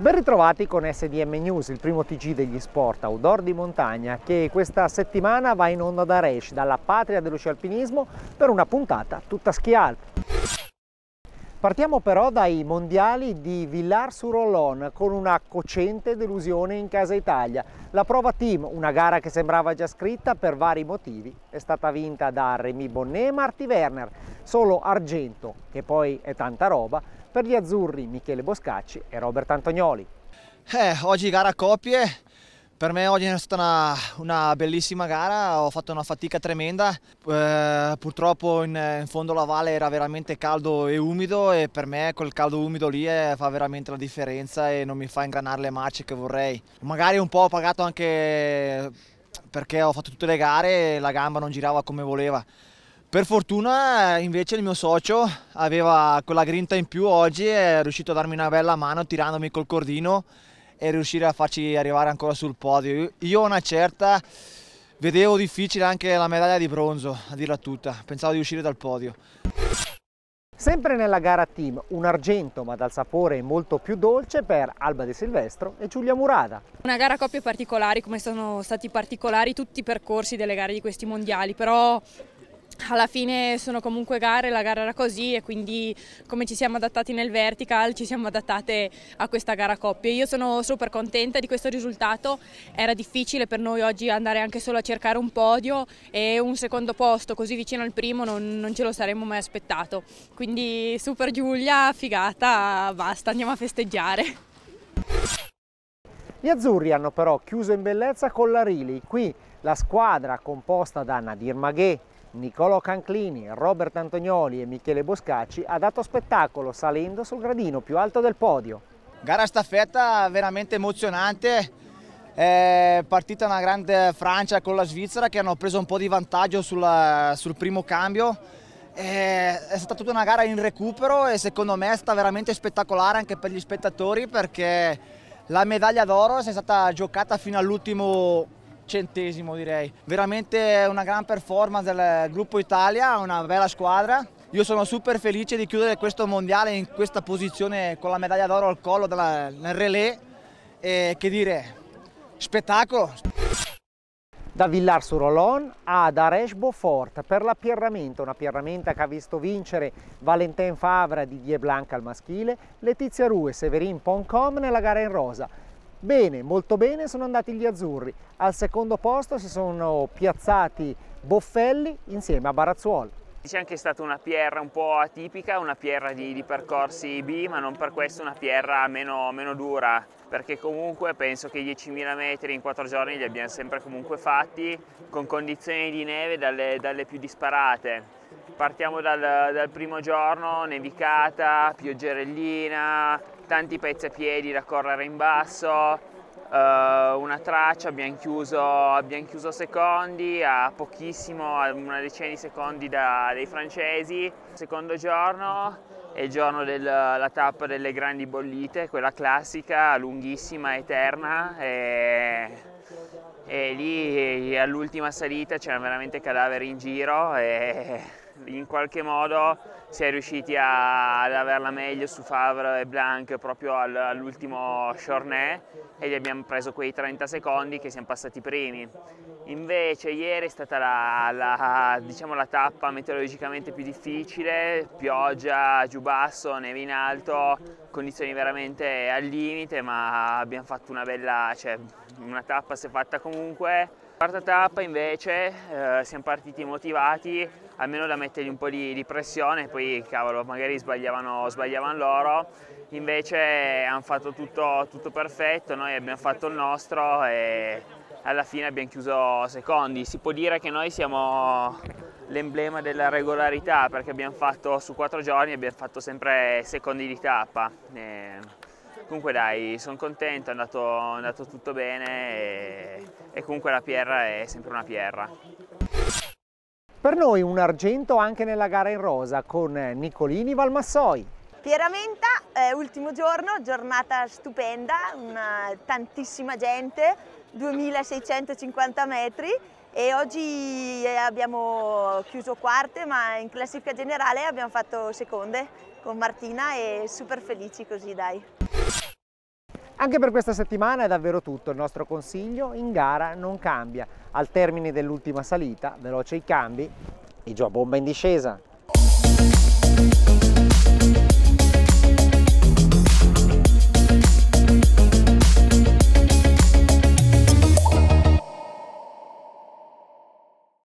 Ben ritrovati con SDM News, il primo TG degli sport outdoor di montagna che questa settimana va in onda da Resch, dalla patria dello sci alpinismo, per una puntata tutta schialp. Partiamo però dai mondiali di villars sur Ollon con una cocente delusione in casa Italia. La prova team, una gara che sembrava già scritta per vari motivi, è stata vinta da Remy Bonnet e Marty Werner. Solo argento, che poi è tanta roba, per gli azzurri Michele Boscacci e Robert Antonioli. Eh, oggi gara a coppie, per me oggi è stata una, una, bellissima gara, ho fatto una fatica tremenda, eh, purtroppo in, in, fondo alla valle era veramente caldo e umido e per me quel caldo umido lì è, eh, fa veramente la differenza e non mi fa ingranare le marce che vorrei. Magari un po' ho pagato anche perché ho fatto tutte le gare e la gamba non girava come voleva. Per fortuna invece il mio socio aveva quella grinta in più oggi è riuscito a darmi una bella mano tirandomi col cordino e riuscire a farci arrivare ancora sul podio. Io una certa vedevo difficile anche la medaglia di bronzo, a dirla tutta, pensavo di uscire dal podio. Sempre nella gara team, un argento ma dal sapore molto più dolce per Alba De Silvestro e Giulia Murada. Una gara a coppie particolari come sono stati particolari tutti i percorsi delle gare di questi mondiali, però alla fine sono comunque gare, la gara era così e quindi come ci siamo adattati nel vertical ci siamo adattate a questa gara coppia. Io sono super contenta di questo risultato, era difficile per noi oggi andare anche solo a cercare un podio e un secondo posto così vicino al primo non, non ce lo saremmo mai aspettato. Quindi super Giulia, figata, basta, andiamo a festeggiare. Gli azzurri hanno però chiuso in bellezza con la Rili, qui la squadra composta da Nadir Maghe, Niccolò Canclini, Robert Antonioli e Michele Boscacci ha dato spettacolo salendo sul gradino più alto del podio. Gara staffetta veramente emozionante, è partita una grande Francia con la Svizzera che hanno preso un po' di vantaggio sulla, sul primo cambio. È stata tutta una gara in recupero e secondo me sta veramente spettacolare anche per gli spettatori perché la medaglia d'oro si è stata giocata fino all'ultimo centesimo direi. Veramente una gran performance del gruppo Italia, una bella squadra. Io sono super felice di chiudere questo mondiale in questa posizione con la medaglia d'oro al collo della, nel relè. E, che dire, spettacolo! Da Villar sur Rolon ad arèche Beaufort per la Pierramenta, una Pierramenta che ha visto vincere Valentin Favre di Die Blanca al maschile, Letizia Rue e Severin Poncom nella gara in rosa. Bene, molto bene sono andati gli azzurri. Al secondo posto si sono piazzati Boffelli insieme a Barazzuolo. C'è anche stata una pierra un po' atipica, una pierra di, di percorsi B, ma non per questo una pierra meno, meno dura, perché comunque penso che i 10.000 metri in 4 giorni li abbiamo sempre comunque fatti, con condizioni di neve dalle, dalle più disparate. Partiamo dal, dal primo giorno, nevicata, pioggerellina, tanti pezzi a piedi da correre in basso, eh, una traccia, abbiamo chiuso, abbiamo chiuso secondi a pochissimo, a una decina di secondi da, dai francesi. Secondo giorno è il giorno della tappa delle grandi bollite, quella classica, lunghissima, eterna. E, e lì all'ultima salita c'erano veramente cadaveri in giro. E, in qualche modo si è riusciti a, ad averla meglio su Favre e Blanc proprio al, all'ultimo Chornet e gli abbiamo preso quei 30 secondi che siamo passati primi. Invece ieri è stata la, la, diciamo, la tappa meteorologicamente più difficile, pioggia, giù basso, neve in alto, condizioni veramente al limite, ma abbiamo fatto una bella, cioè una tappa si è fatta comunque. Quarta tappa invece eh, siamo partiti motivati almeno da mettergli un po' di, di pressione, poi cavolo, magari sbagliavano, sbagliavano loro, invece hanno fatto tutto, tutto perfetto, noi abbiamo fatto il nostro e alla fine abbiamo chiuso secondi. Si può dire che noi siamo l'emblema della regolarità perché abbiamo fatto su quattro giorni abbiamo fatto sempre secondi di tappa. E comunque dai, sono contento, è andato, è andato tutto bene e, e comunque la Pierra è sempre una Pierra. Per noi un argento anche nella gara in rosa con Nicolini Valmassoi. Fieramenta, eh, ultimo giorno, giornata stupenda, una, tantissima gente, 2650 metri e oggi eh, abbiamo chiuso quarte ma in classifica generale abbiamo fatto seconde con Martina e super felici così dai. Anche per questa settimana è davvero tutto, il nostro consiglio in gara non cambia. Al termine dell'ultima salita, veloce i cambi e giù a bomba in discesa.